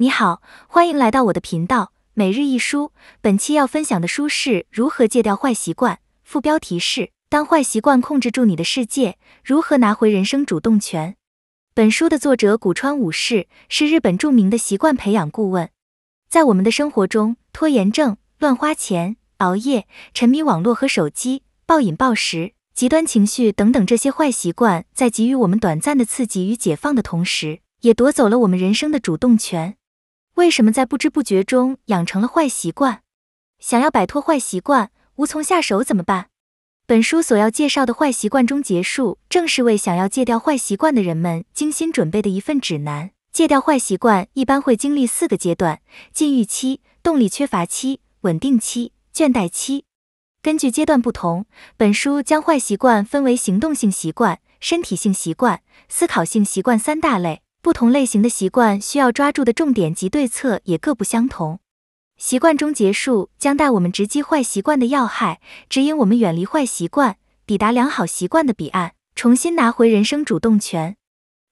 你好，欢迎来到我的频道每日一书。本期要分享的书是《如何戒掉坏习惯》，副标题是《当坏习惯控制住你的世界，如何拿回人生主动权》。本书的作者古川武士是日本著名的习惯培养顾问。在我们的生活中，拖延症、乱花钱、熬夜、沉迷网络和手机、暴饮暴食、极端情绪等等这些坏习惯，在给予我们短暂的刺激与解放的同时，也夺走了我们人生的主动权。为什么在不知不觉中养成了坏习惯？想要摆脱坏习惯，无从下手怎么办？本书所要介绍的坏习惯中结束，正是为想要戒掉坏习惯的人们精心准备的一份指南。戒掉坏习惯一般会经历四个阶段：禁欲期、动力缺乏期、稳定期、倦怠期。根据阶段不同，本书将坏习惯分为行动性习惯、身体性习惯、思考性习惯三大类。不同类型的习惯需要抓住的重点及对策也各不相同。习惯中结束将带我们直击坏习惯的要害，指引我们远离坏习惯，抵达良好习惯的彼岸，重新拿回人生主动权。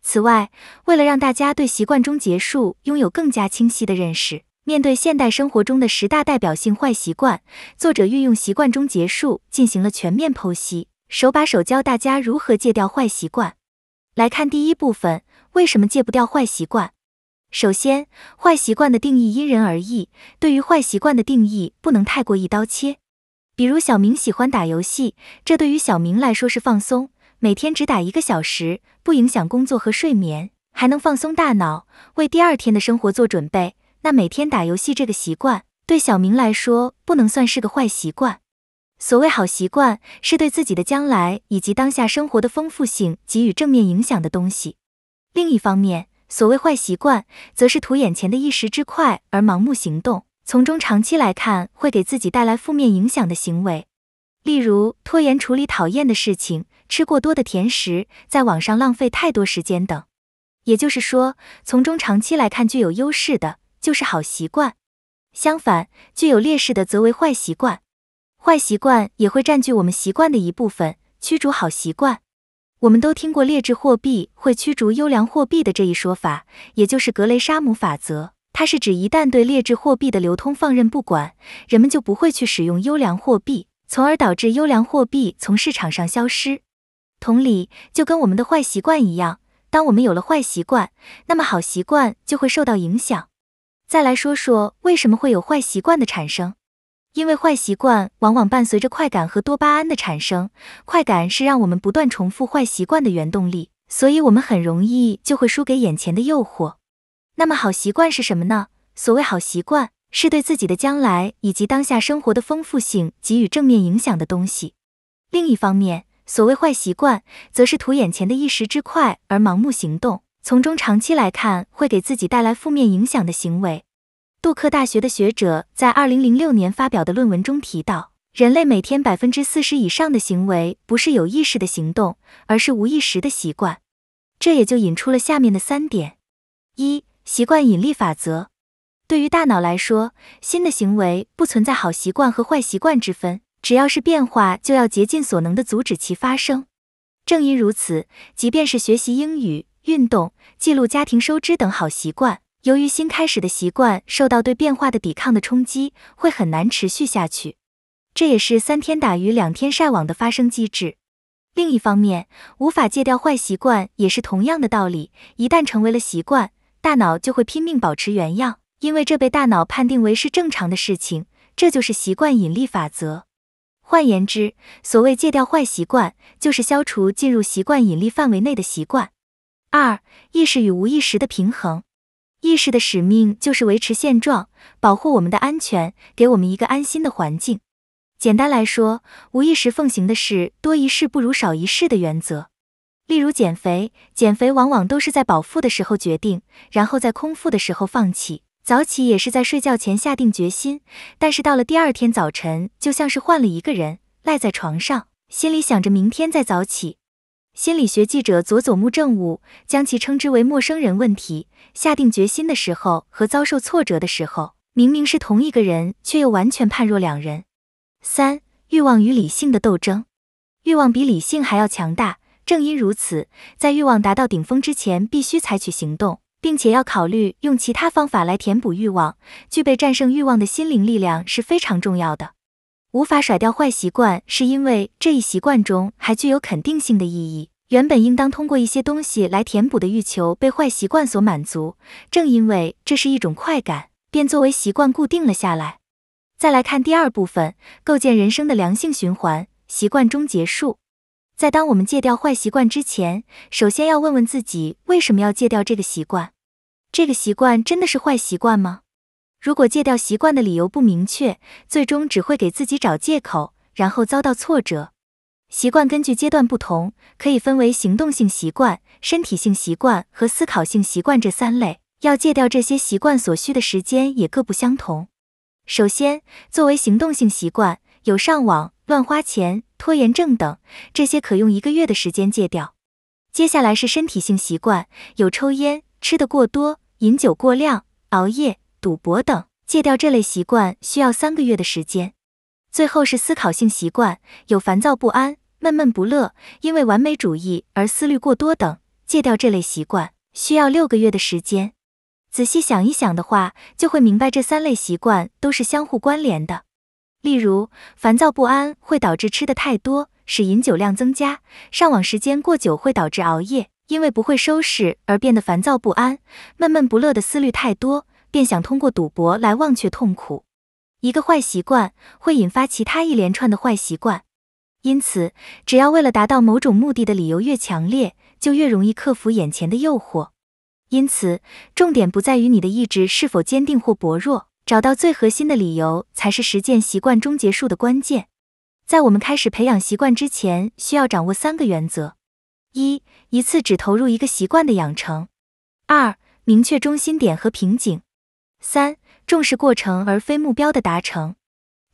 此外，为了让大家对习惯中结束拥有更加清晰的认识，面对现代生活中的十大代表性坏习惯，作者运用习惯中结束进行了全面剖析，手把手教大家如何戒掉坏习惯。来看第一部分。为什么戒不掉坏习惯？首先，坏习惯的定义因人而异，对于坏习惯的定义不能太过一刀切。比如小明喜欢打游戏，这对于小明来说是放松，每天只打一个小时，不影响工作和睡眠，还能放松大脑，为第二天的生活做准备。那每天打游戏这个习惯，对小明来说不能算是个坏习惯。所谓好习惯，是对自己的将来以及当下生活的丰富性给予正面影响的东西。另一方面，所谓坏习惯，则是图眼前的一时之快而盲目行动，从中长期来看会给自己带来负面影响的行为，例如拖延处理讨厌的事情、吃过多的甜食、在网上浪费太多时间等。也就是说，从中长期来看具有优势的就是好习惯，相反，具有劣势的则为坏习惯。坏习惯也会占据我们习惯的一部分，驱逐好习惯。我们都听过劣质货币会驱逐优良货币的这一说法，也就是格雷沙姆法则。它是指一旦对劣质货币的流通放任不管，人们就不会去使用优良货币，从而导致优良货币从市场上消失。同理，就跟我们的坏习惯一样，当我们有了坏习惯，那么好习惯就会受到影响。再来说说为什么会有坏习惯的产生。因为坏习惯往往伴随着快感和多巴胺的产生，快感是让我们不断重复坏习惯的原动力，所以我们很容易就会输给眼前的诱惑。那么好习惯是什么呢？所谓好习惯，是对自己的将来以及当下生活的丰富性给予正面影响的东西。另一方面，所谓坏习惯，则是图眼前的一时之快而盲目行动，从中长期来看会给自己带来负面影响的行为。杜克大学的学者在2006年发表的论文中提到，人类每天百分之四十以上的行为不是有意识的行动，而是无意识的习惯。这也就引出了下面的三点：一、习惯引力法则。对于大脑来说，新的行为不存在好习惯和坏习惯之分，只要是变化，就要竭尽所能地阻止其发生。正因如此，即便是学习英语、运动、记录家庭收支等好习惯。由于新开始的习惯受到对变化的抵抗的冲击，会很难持续下去，这也是三天打鱼两天晒网的发生机制。另一方面，无法戒掉坏习惯也是同样的道理。一旦成为了习惯，大脑就会拼命保持原样，因为这被大脑判定为是正常的事情。这就是习惯引力法则。换言之，所谓戒掉坏习惯，就是消除进入习惯引力范围内的习惯。二、意识与无意识的平衡。意识的使命就是维持现状，保护我们的安全，给我们一个安心的环境。简单来说，无意识奉行的是多一事不如少一事的原则。例如减肥，减肥往往都是在饱腹的时候决定，然后在空腹的时候放弃。早起也是在睡觉前下定决心，但是到了第二天早晨，就像是换了一个人，赖在床上，心里想着明天再早起。心理学记者佐佐木正武将其称之为“陌生人问题”。下定决心的时候和遭受挫折的时候，明明是同一个人，却又完全判若两人。三、欲望与理性的斗争。欲望比理性还要强大。正因如此，在欲望达到顶峰之前，必须采取行动，并且要考虑用其他方法来填补欲望。具备战胜欲望的心灵力量是非常重要的。无法甩掉坏习惯，是因为这一习惯中还具有肯定性的意义。原本应当通过一些东西来填补的欲求被坏习惯所满足，正因为这是一种快感，便作为习惯固定了下来。再来看第二部分，构建人生的良性循环，习惯终结束。在当我们戒掉坏习惯之前，首先要问问自己，为什么要戒掉这个习惯？这个习惯真的是坏习惯吗？如果戒掉习惯的理由不明确，最终只会给自己找借口，然后遭到挫折。习惯根据阶段不同，可以分为行动性习惯、身体性习惯和思考性习惯这三类。要戒掉这些习惯所需的时间也各不相同。首先，作为行动性习惯，有上网、乱花钱、拖延症等，这些可用一个月的时间戒掉。接下来是身体性习惯，有抽烟、吃的过多、饮酒过量、熬夜。赌博等，戒掉这类习惯需要三个月的时间。最后是思考性习惯，有烦躁不安、闷闷不乐，因为完美主义而思虑过多等。戒掉这类习惯需要六个月的时间。仔细想一想的话，就会明白这三类习惯都是相互关联的。例如，烦躁不安会导致吃的太多，使饮酒量增加；上网时间过久会导致熬夜，因为不会收拾而变得烦躁不安、闷闷不乐的思虑太多。便想通过赌博来忘却痛苦。一个坏习惯会引发其他一连串的坏习惯，因此，只要为了达到某种目的的理由越强烈，就越容易克服眼前的诱惑。因此，重点不在于你的意志是否坚定或薄弱，找到最核心的理由才是实践习惯终结术的关键。在我们开始培养习惯之前，需要掌握三个原则：一、一次只投入一个习惯的养成；二、明确中心点和瓶颈。三重视过程而非目标的达成。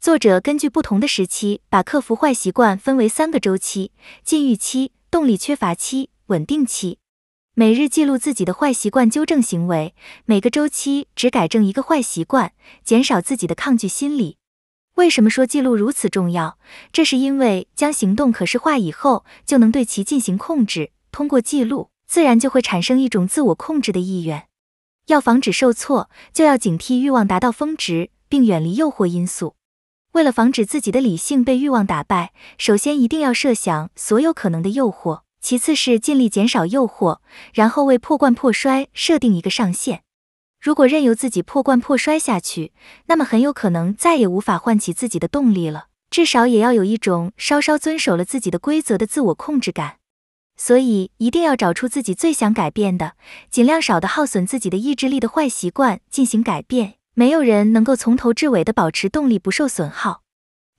作者根据不同的时期，把克服坏习惯分为三个周期：禁欲期、动力缺乏期、稳定期。每日记录自己的坏习惯纠正行为，每个周期只改正一个坏习惯，减少自己的抗拒心理。为什么说记录如此重要？这是因为将行动可视化以后，就能对其进行控制。通过记录，自然就会产生一种自我控制的意愿。要防止受挫，就要警惕欲望达到峰值，并远离诱惑因素。为了防止自己的理性被欲望打败，首先一定要设想所有可能的诱惑，其次是尽力减少诱惑，然后为破罐破摔设定一个上限。如果任由自己破罐破摔下去，那么很有可能再也无法唤起自己的动力了。至少也要有一种稍稍遵守了自己的规则的自我控制感。所以一定要找出自己最想改变的、尽量少的耗损自己的意志力的坏习惯进行改变。没有人能够从头至尾的保持动力不受损耗。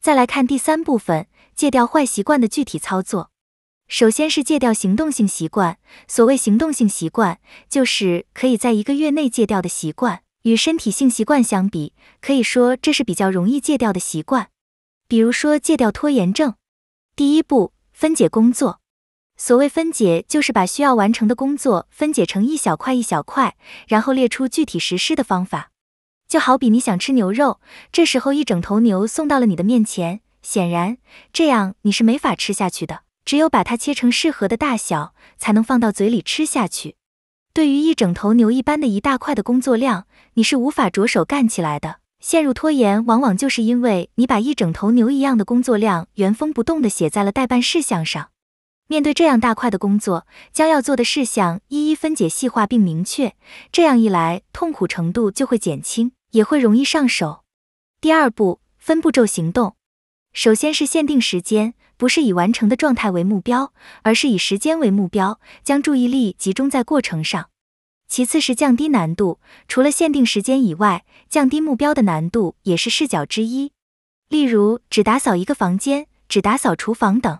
再来看第三部分，戒掉坏习惯的具体操作。首先是戒掉行动性习惯。所谓行动性习惯，就是可以在一个月内戒掉的习惯。与身体性习惯相比，可以说这是比较容易戒掉的习惯。比如说戒掉拖延症。第一步，分解工作。所谓分解，就是把需要完成的工作分解成一小块一小块，然后列出具体实施的方法。就好比你想吃牛肉，这时候一整头牛送到了你的面前，显然这样你是没法吃下去的。只有把它切成适合的大小，才能放到嘴里吃下去。对于一整头牛一般的一大块的工作量，你是无法着手干起来的。陷入拖延，往往就是因为你把一整头牛一样的工作量原封不动地写在了待办事项上。面对这样大块的工作，将要做的事项一一分解、细化并明确，这样一来痛苦程度就会减轻，也会容易上手。第二步，分步骤行动。首先是限定时间，不是以完成的状态为目标，而是以时间为目标，将注意力集中在过程上。其次是降低难度，除了限定时间以外，降低目标的难度也是视角之一。例如，只打扫一个房间，只打扫厨房等。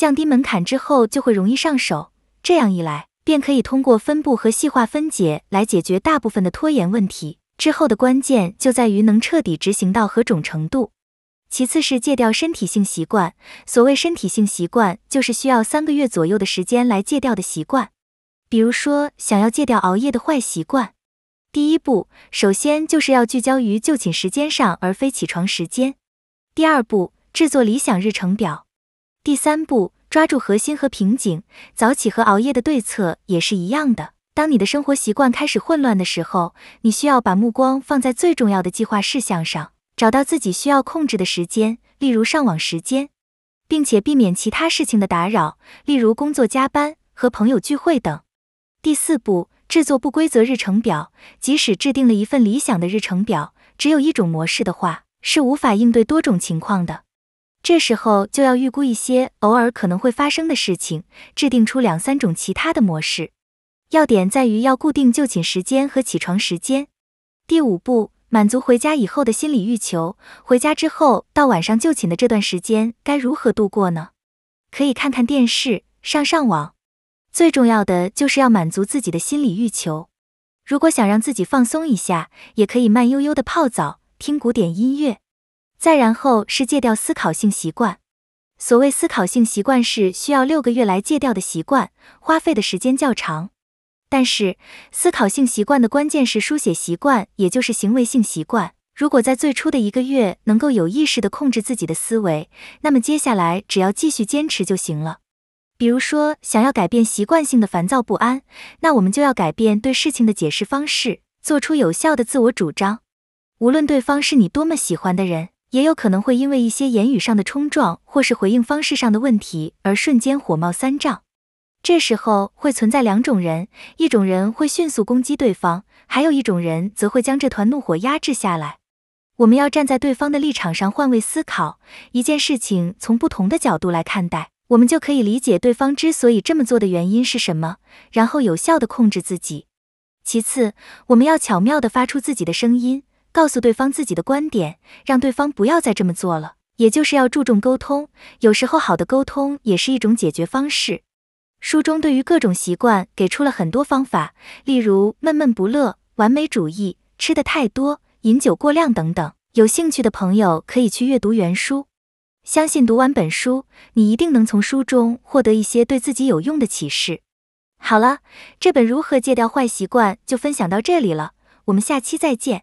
降低门槛之后就会容易上手，这样一来便可以通过分布和细化分解来解决大部分的拖延问题。之后的关键就在于能彻底执行到何种程度。其次是戒掉身体性习惯。所谓身体性习惯，就是需要三个月左右的时间来戒掉的习惯。比如说，想要戒掉熬夜的坏习惯，第一步首先就是要聚焦于就寝时间上，而非起床时间。第二步，制作理想日程表。第三步，抓住核心和瓶颈。早起和熬夜的对策也是一样的。当你的生活习惯开始混乱的时候，你需要把目光放在最重要的计划事项上，找到自己需要控制的时间，例如上网时间，并且避免其他事情的打扰，例如工作加班和朋友聚会等。第四步，制作不规则日程表。即使制定了一份理想的日程表，只有一种模式的话，是无法应对多种情况的。这时候就要预估一些偶尔可能会发生的事情，制定出两三种其他的模式。要点在于要固定就寝时间和起床时间。第五步，满足回家以后的心理欲求。回家之后到晚上就寝的这段时间该如何度过呢？可以看看电视，上上网。最重要的就是要满足自己的心理欲求。如果想让自己放松一下，也可以慢悠悠的泡澡，听古典音乐。再然后是戒掉思考性习惯。所谓思考性习惯是需要六个月来戒掉的习惯，花费的时间较长。但是思考性习惯的关键是书写习惯，也就是行为性习惯。如果在最初的一个月能够有意识地控制自己的思维，那么接下来只要继续坚持就行了。比如说，想要改变习惯性的烦躁不安，那我们就要改变对事情的解释方式，做出有效的自我主张。无论对方是你多么喜欢的人。也有可能会因为一些言语上的冲撞，或是回应方式上的问题而瞬间火冒三丈。这时候会存在两种人，一种人会迅速攻击对方，还有一种人则会将这团怒火压制下来。我们要站在对方的立场上换位思考，一件事情从不同的角度来看待，我们就可以理解对方之所以这么做的原因是什么，然后有效的控制自己。其次，我们要巧妙的发出自己的声音。告诉对方自己的观点，让对方不要再这么做了，也就是要注重沟通。有时候好的沟通也是一种解决方式。书中对于各种习惯给出了很多方法，例如闷闷不乐、完美主义、吃的太多、饮酒过量等等。有兴趣的朋友可以去阅读原书，相信读完本书，你一定能从书中获得一些对自己有用的启示。好了，这本《如何戒掉坏习惯》就分享到这里了，我们下期再见。